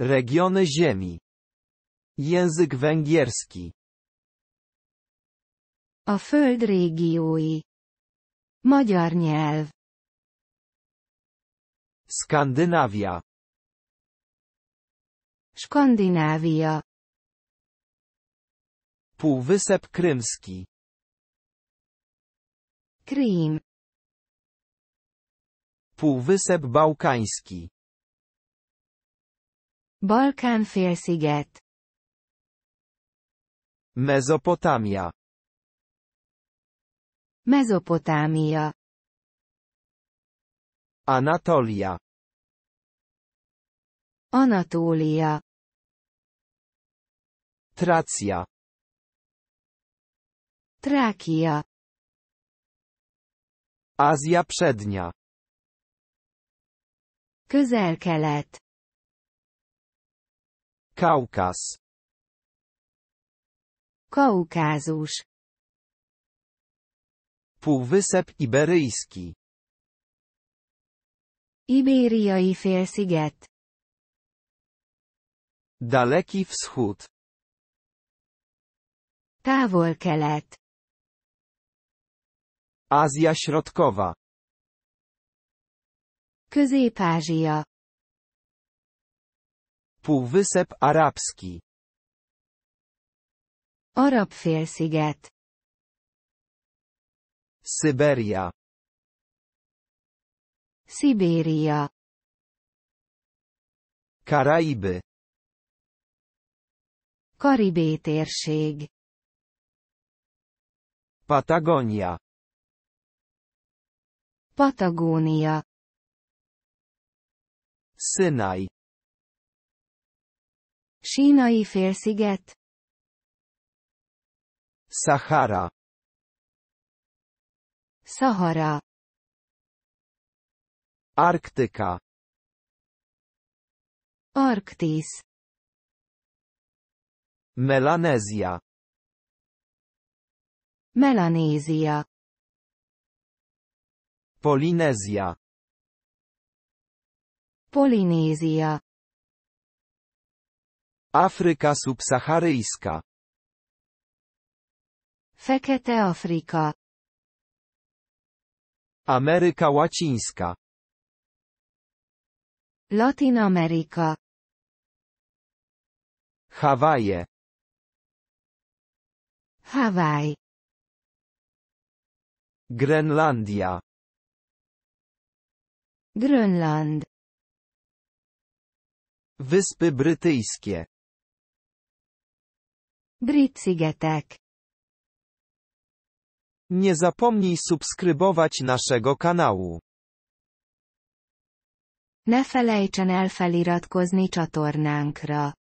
Regiony Ziemi. Język węgierski. A föld régiói. Magyar nyelv. Skandynawia. Skandynawia. Półwysep Krymski. Krym. Półwysep Bałkański. Balkán-félsziget Mezopotámia Mezopotámia Anatólia Anatólia Trácia Trákia Ázia Przednia Közel-kelet Kaukaz. Kaukazus. Półwysep Iberyjski. Ibériai félsziget. Daleki Wschód. Távol-kelet. Azja Środkowa. Közép-Ázsia. Półwysep Arabski. Arab-félsziget. Syberia. Szibéria. Karaiby. Karibé térség. Patagonia. Patagonia. Synaj. Sínai félsziget Sahara. Sahara. Arktika Arktis. Melanezia Melanézia Polinézia Polinézia Afryka subsaharyjska. Fekete Afryka. Ameryka Łacińska. Latin America. Hawaje. Hawaj. Grenlandia. Grönland. Wyspy Brytyjskie. Brit-szigetek. Nie zapomnij subskrybować naszego kanału. Ne felejtsen el feliratkozni csatornánkra.